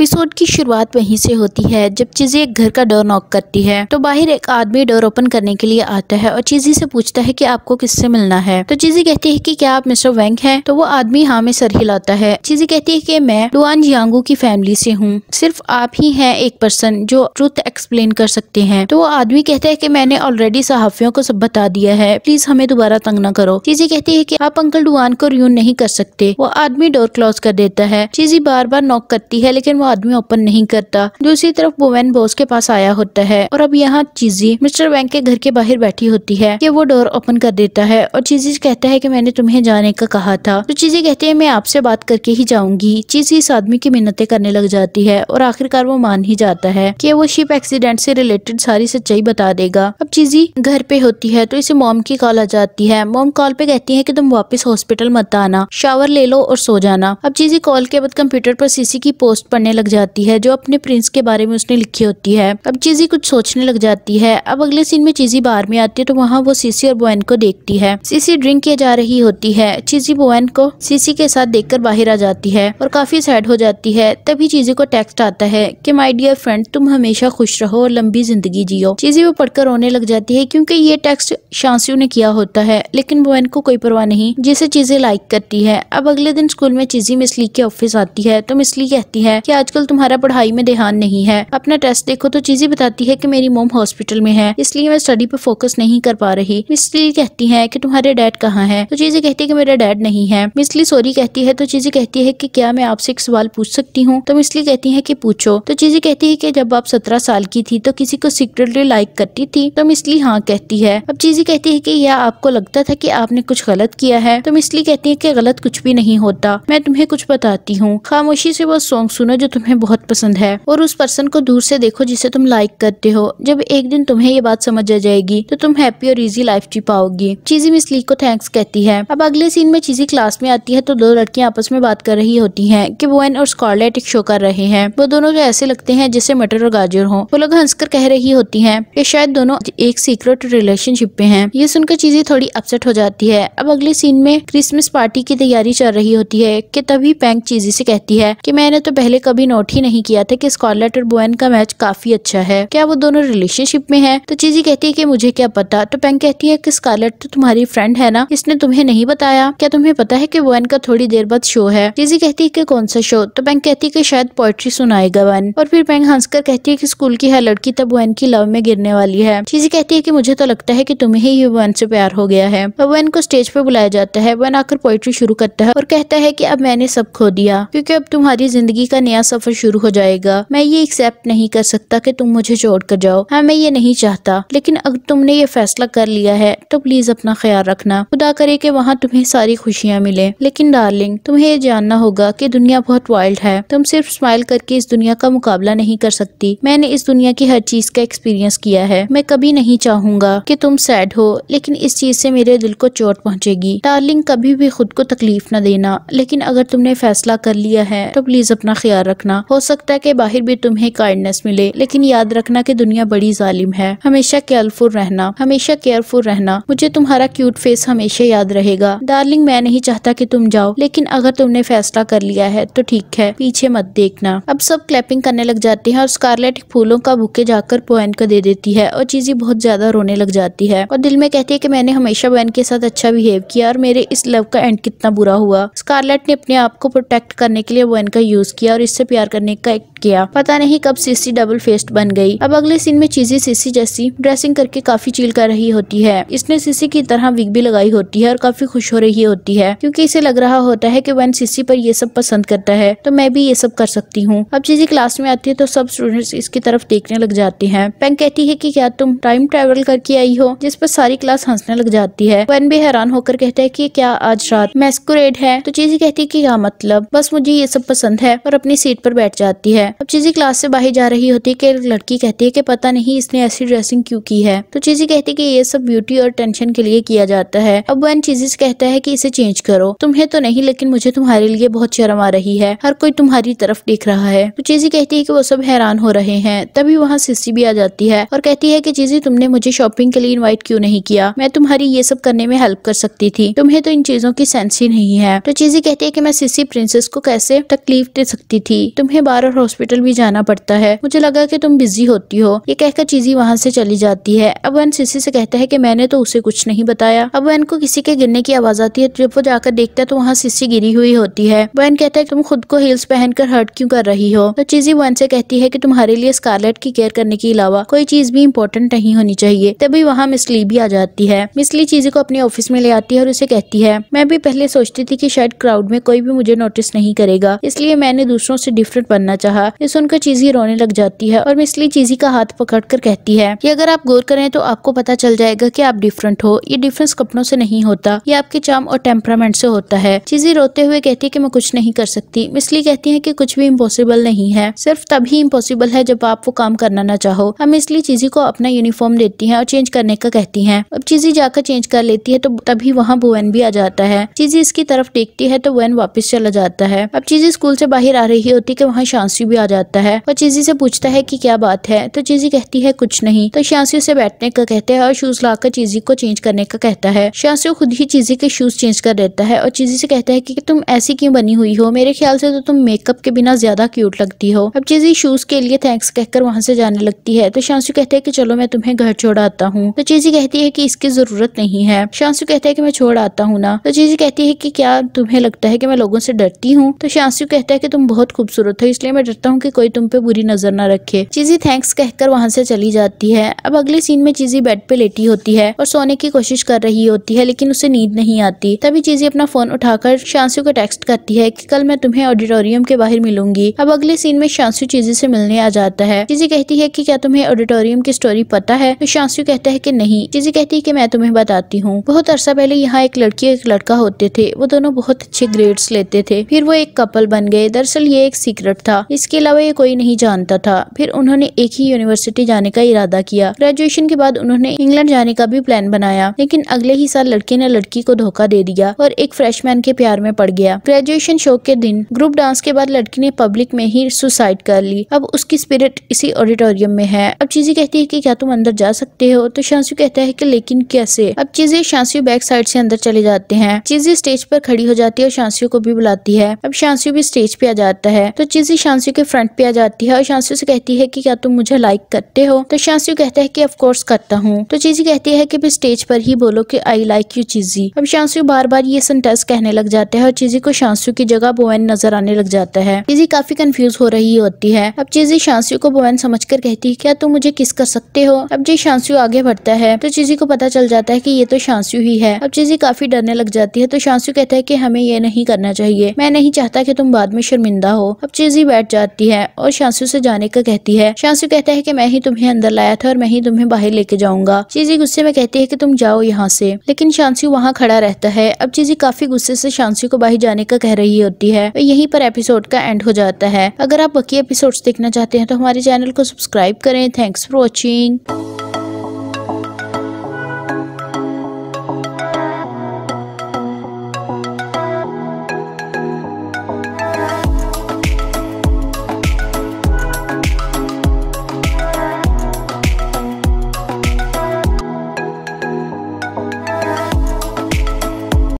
episode की शुरुआत वहीं से होती है जब चीज़ी एक घर का डोर नॉक करती है तो बाहर एक आदमी डोर ओपन करने के लिए आता है और चीज़ी से पूछता है कि आपको किससे मिलना है तो चीज़ी कहती है कि क्या आप मिस्टर वैंग हैं तो वो आदमी हाँ में सर हिलाता है चीज़ी कहती है कि मैं डुआन जियांगू की फैमिली से हूँ सिर्फ आप ही है एक पर्सन जो ट्रूथ एक्सप्लेन कर सकते हैं तो वो आदमी कहता है की मैंने ऑलरेडी सहाफियों को सब बता दिया है प्लीज हमें दोबारा तंग ना करो चीज़ी कहती है की आप अंकल डुआन को रियून नहीं कर सकते वो आदमी डोर क्लोज कर देता है चीज़ी बार बार नॉक करती है लेकिन वो आदमी ओपन नहीं करता दूसरी तरफ वोमेन बॉस के पास आया होता है और अब यहाँ चीजी मिस्टर वैंग के घर के बाहर बैठी होती है कि वो डोर ओपन कर देता है और चीजी कहता है की मैंने तुम्हें जाने का कहा था तो चीजी कहती है मैं आपसे बात करके ही जाऊंगी चीजी इस आदमी की मिन्नतें करने लग जाती है और आखिरकार वो मान ही जाता है की वो शिप एक्सीडेंट से रिलेटेड सारी सच्चाई बता देगा अब चीजी घर पे होती है तो इसे मॉम की कॉल आ जाती है मॉम कॉल पे कहती है कि तुम वापस हॉस्पिटल मत आना शावर ले लो और सो जाना अब चीजी कॉल के बाद कंप्यूटर पर सीसी की पोस्ट पढ़ने करने लग जाती है जो अपने प्रिंस के बारे में उसने लिखी होती है अब चीजी कुछ सोचने लग जाती है अब अगले सीन में चीजी बार में आती है तो वहाँ वो सीसी और बोएन को देखती है सीसी ड्रिंक किए जा रही होती है चीजी बोएन को सीसी के साथ देख बाहर आ जाती है और काफी सैड हो जाती है तभी चीजी को टेक्स्ट आता है की माई डियर फ्रेंड तुम हमेशा खुश रहो और लंबी जिंदगी जियो चीजी वो पढ़कर रोने लग जाती है क्यूँकी ये टेक्स्ट शांसी ने किया होता है लेकिन बोएन को कोई परवाह नहीं जिसे चीजें लाइक करती है अब अगले दिन स्कूल में चीजी मिसली के ऑफिस आती है तो मिसली कहती है की आजकल तुम्हारा पढ़ाई में ध्यान नहीं है अपना टेस्ट देखो तो चीजें बताती है की मेरी मोम हॉस्पिटल में है इसलिए मैं स्टडी पर फोकस नहीं कर पा रही मिस कहती है की तुम्हारे डैड कहाँ है तो चीजें कहती है की मेरा डैड नहीं है मिस सॉरी कहती है तो चीजें कहती है की क्या मैं आपसे एक सवाल पूछ सकती हूँ तो मिस कहती है की पूछो तो चीजें कहती है की जब आप सत्रह साल की थी तो किसी को सीक्रेटली लाइक करती थी तो मिस हाँ कहती है अब चीजें कहती है की यह आपको लगता था की आपने कुछ गलत किया है तो मिस कहती है की गलत कुछ भी नहीं होता मैं तुम्हें कुछ बताती हूँ खामोशी से वो सॉन्ग सुनो जो तुम्हें बहुत पसंद है और उस पर्सन को दूर से देखो जिसे तुम लाइक करते हो जब एक दिन तुम्हें ये बात समझ आ जाएगी तो तुम हैप्पी और इजी लाइफ जी पाओगी चीजी मिस ली को थैंक्स कहती है अब अगले सीन में चीजी क्लास में आती है तो दो लड़कियां आपस में बात कर रही होती है की बोएन और स्कॉर्लेट एक शो कर रहे हैं वो दोनों तो ऐसे लगते हैं जैसे मटर और गाजर हो वो लोग हंसकर कह रही होती है की शायद दोनों एक सीक्रेट रिलेशनशिप में है ये सुनकर चीजें थोड़ी अपसेट हो जाती है अब अगले सीन में क्रिसमस पार्टी की तैयारी चल रही होती है की तभी पैंक चीजी से कहती है की मैंने तो पहले कभी कभी नोट ही नहीं किया था कि स्कॉलेट और बोएन का मैच काफी अच्छा है क्या वो दोनों रिलेशनशिप में है तो चीजी कहती है की मुझे क्या पता तो पेंग कहती है की स्कॉलेट तो तुम्हारी फ्रेंड है ना इसने तुम्हें नहीं बताया क्या तुम्हें पता है की बोएन का थोड़ी देर बाद शो है चीजी कहती है की कौन सा शो तो पेंग कहती है की शायद पोइट्री सुनाएगा वन और फिर पेंग हंसकर कहती है की स्कूल की हर लड़की तब वैन की लव में गिरने वाली है चीजी कहती है की मुझे तो लगता है की तुम्हें ही वन से प्यार हो गया है और वन को स्टेज पर बुलाया जाता है वन आकर पोइट्री शुरू करता है और कहता है की अब मैंने सब खो दिया क्यूँकी अब तुम्हारी जिंदगी का नया सफर शुरू हो जाएगा मैं ये एक्सेप्ट नहीं कर सकता कि तुम मुझे छोड़ कर जाओ हाँ मैं ये नहीं चाहता लेकिन अगर तुमने ये फैसला कर लिया है तो प्लीज अपना ख्याल रखना खुदा करे कि वहाँ तुम्हें सारी खुशियाँ मिले लेकिन डार्लिंग तुम्हें ये जानना होगा कि दुनिया बहुत वाइल्ड है तुम सिर्फ स्माइल करके इस दुनिया का मुकाबला नहीं कर सकती मैंने इस दुनिया की हर चीज का एक्सपीरियंस किया है मैं कभी नहीं चाहूंगा कि तुम सैड हो लेकिन इस चीज से मेरे दिल को चोट पहुंचेगी डार्लिंग कभी भी खुद को तकलीफ न देना लेकिन अगर तुमने फैसला कर लिया है तो प्लीज अपना ख्याल रखना रखना हो सकता है कि बाहर भी तुम्हें काइंडनेस मिले लेकिन याद रखना कि दुनिया बड़ी जालिम है हमेशा केयरफुल रहना हमेशा केयरफुल रहना मुझे तुम्हारा क्यूट फेस हमेशा याद रहेगा डार्लिंग मैं नहीं चाहता की तुम जाओ लेकिन अगर तुमने फैसला कर लिया है तो ठीक है पीछे मत देखना अब सब क्लैपिंग करने लग जाते हैं और स्कारलेट फूलों का भूखे जाकर पोएन को दे देती है और चीजी बहुत ज्यादा रोने लग जाती है और दिल में कहती है कि मैंने हमेशा बहन के साथ अच्छा बिहेव किया और मेरे इस लव का एंड कितना बुरा हुआ स्कारलेट ने अपने आप को प्रोटेक्ट करने के लिए बहन का यूज किया और इससे प्यार करने का एक्ट किया पता नहीं कब सीसी डबल फेस्ट बन गई अब अगले सीन में चीजी सीसी जैसी ड्रेसिंग करके काफी चील कर रही होती है इसने सीसी की तरह विग भी लगाई होती है और काफी खुश हो रही होती है क्योंकि इसे लग रहा होता है कि वन सीसी पर ये सब पसंद करता है तो मैं भी ये सब कर सकती हूँ अब चीजें क्लास में आती है तो सब स्टूडेंट्स इसकी तरफ देखने लग जाते हैं पेंग कहती है की क्या तुम टाइम ट्रेवल करके आई हो जिस पर सारी क्लास हंसने लग जाती है वन भी हैरान होकर कहता है की क्या आज रात मैस्कुरेड है तो चीजी कहती है की क्या मतलब बस मुझे ये सब पसंद है और अपनी सीट सीट पर बैठ जाती है अब चीजी क्लास से बाहर जा रही होती है कि एक लड़की कहती है कि पता नहीं इसने ऐसी ड्रेसिंग क्यों की है तो चीजी कहती है कि ये सब ब्यूटी और टेंशन के लिए किया जाता है अब वैन चीजी से कहता है कि इसे चेंज करो तुम्हें तो नहीं लेकिन मुझे तुम्हारे लिए बहुत शर्म आ रही है हर कोई तुम्हारी तरफ देख रहा है तो चीजी कहती है की वो सब हैरान हो रहे हैं तभी वहाँ सिस्सी भी आ जाती है और कहती है की चीजी तुमने मुझे शॉपिंग के लिए इन्वाइट क्यूँ नहीं किया मैं तुम्हारी ये सब करने में हेल्प कर सकती थी तुम्हें तो इन चीजों की सेंस ही नहीं है तो चीजी कहती है की मैं सिस्सी प्रिंसेस को कैसे तकलीफ दे सकती थी जी तुम्हें बार और हॉस्पिटल भी जाना पड़ता है मुझे लगा कि तुम बिजी होती हो ये कहकर चीजी वहाँ से चली जाती है अब वैन सीसी से कहता है कि मैंने तो उसे कुछ नहीं बताया अब वैन को किसी के गिरने की आवाज आती है जब वो जाकर देखता है तो वहाँ सीसी गिरी हुई होती है वैन कहता है तुम खुद को हील्स पहनकर हर्ट क्यों कर रही हो तो चीजी वैन से कहती है की तुम्हारे लिए स्कारलेट की केयर करने के अलावा कोई चीज भी इम्पोर्टेंट नहीं होनी चाहिए तभी वहाँ मिसली भी आ जाती है मिसली चीजी को अपने ऑफिस में ले आती है और उसे कहती है मैं भी पहले सोचती थी की शायद क्राउड में कोई भी मुझे नोटिस नहीं करेगा इसलिए मैंने दूसरों से से डिफरेंट बनना चाह ये सुनकर चीजी रोने लग जाती है और मिसली चीजी का हाथ पकड़ कर कहती है की अगर आप गौर करें तो आपको पता चल जाएगा की आप डिफरेंट हो ये डिफरेंस कपड़ों से नहीं होता ये आपके चाम और टेम्परामेंट से होता है चीजी रोते हुए कहती है की मैं कुछ नहीं कर सकती मिसली कहती है की कुछ भी इम्पोसिबल नहीं है सिर्फ तभी इम्पोसिबल है जब आप वो काम करना ना चाहो हम इसलिए चीजी को अपना यूनिफॉर्म देती है और चेंज करने का कहती है अब चीजी जाकर चेंज कर लेती है तो तभी वहाँ भुवन भी आ जाता है चीजी इसकी तरफ देखती है तो वैन वापस चला जाता है अब चीजी स्कूल से बाहर आ रही होती कि वहाँ शांसी भी आ जाता है और चीजी से पूछता है कि क्या बात है तो चीजी कहती है कुछ नहीं तो शांसी उसे बैठने का कहते हैं और शूज लाकर चीजी को चेंज करने का कहता है शांसी खुद ही चीजी के शूज चेंज कर देता है और चीजी से कहता है की तुम ऐसी क्यों बनी हुई हो मेरे ख्याल से तो तुम मेकअप के बिना ज्यादा क्यूट लगती हो अब चीजी शूज के लिए थैंक्स कहकर वहाँ से जाने लगती है तो शांसी कहते हैं की चलो मैं तुम्हें घर छोड़ आता हूँ तो चीजी कहती है की इसकी जरूरत नहीं है शांसी कहते है की मैं छोड़ आता हूँ ना तो चीजी कहती है की क्या तुम्हें लगता है की मैं लोगों से डरती हूँ तो शांसी कहता है कि तुम बहुत खूब खूबसूरत हो इसलिए मैं डरता हूँ कि कोई तुम पे बुरी नजर ना रखे चीजी थैंक्स कहकर वहाँ से चली जाती है अब अगले सीन में चीजी बेड पे लेटी होती है और सोने की कोशिश कर रही होती है लेकिन उसे नींद नहीं आती तभी चीजी अपना फोन उठाकर शांसु को टेक्स्ट करती है की कल मैं तुम्हें ऑडिटोरियम के बाहर मिलूंगी अब अगले सीन में शांसू चीजी से मिलने आ जाता है चीजी कहती है की क्या तुम्हें ऑडिटोरियम की स्टोरी पता है तो शांसू कहता है की नहीं चीजी कहती है की मैं तुम्हें बताती हूँ बहुत अरसा पहले यहाँ एक लड़की और एक लड़का होते थे वो दोनों बहुत अच्छे ग्रेड्स लेते थे फिर वो एक कपल बन गए दरअसल ये एक सीक्रेट था इसके अलावा ये कोई नहीं जानता था फिर उन्होंने एक ही यूनिवर्सिटी जाने का इरादा किया ग्रेजुएशन के बाद उन्होंने इंग्लैंड जाने का भी प्लान बनाया लेकिन अगले ही साल लड़के ने लड़की को धोखा दे दिया और एक फ्रेशमैन के प्यार में पड़ गया ग्रेजुएशन शो के दिन ग्रुप डांस के बाद लड़की ने पब्लिक में ही सुसाइड कर ली अब उसकी स्पिरिट इसी ऑडिटोरियम में है अब चीजें कहती है की क्या तुम अंदर जा सकते हो तो शांसु कहता है की लेकिन कैसे अब चीजें शांसु बैक साइड से अंदर चले जाते हैं चीजें स्टेज पर खड़ी हो जाती है और शांसु को भी बुलाती है अब शांसु भी स्टेज पे आ जाता है है तो चीजी शांसी के फ्रंट पे आ जाती है और शांसी से कहती है की क्या तुम मुझे लाइक करते हो तो शांसी कहता है की ऑफकोर्स करता हूँ तो चीजी कहती है की स्टेज पर ही बोलो की आई लाइक यू चीजी अब शांसी बार बार ये सेंटेंस कहने लग जाते हैं और चीजी को शांसी की जगह बोवेन नजर आने लग जाता है चीजी काफी कंफ्यूज हो रही होती है अब चीजी शांसी को बोवेन समझ कर कहती है क्या तुम मुझे किस कर सकते हो अब जी शांसी आगे बढ़ता है तो चीजी को पता चल जाता है की ये तो शांसी ही है अब चीजी काफी डरने लग जाती है तो शांसी कहता है की हमें ये नहीं करना चाहिए मैं नहीं चाहता की तुम बाद में शर्मिंदा हो अब चीजी बैठ जाती है और शांसु से जाने का कहती है शांसु कहता है की मैं ही तुम्हें अंदर लाया था और मैं ही तुम्हें बाहर लेके जाऊंगा चीजी गुस्से में कहती है की तुम जाओ यहाँ से लेकिन शांसु वहाँ खड़ा रहता है अब चीजी काफी गुस्से से शांसु को बाहर जाने का कह रही होती है और यहीं पर एपिसोड का एंड हो जाता है अगर आप बाकी एपिसोड देखना चाहते हैं तो हमारे चैनल को सब्सक्राइब करें थैंक्स फॉर वॉचिंग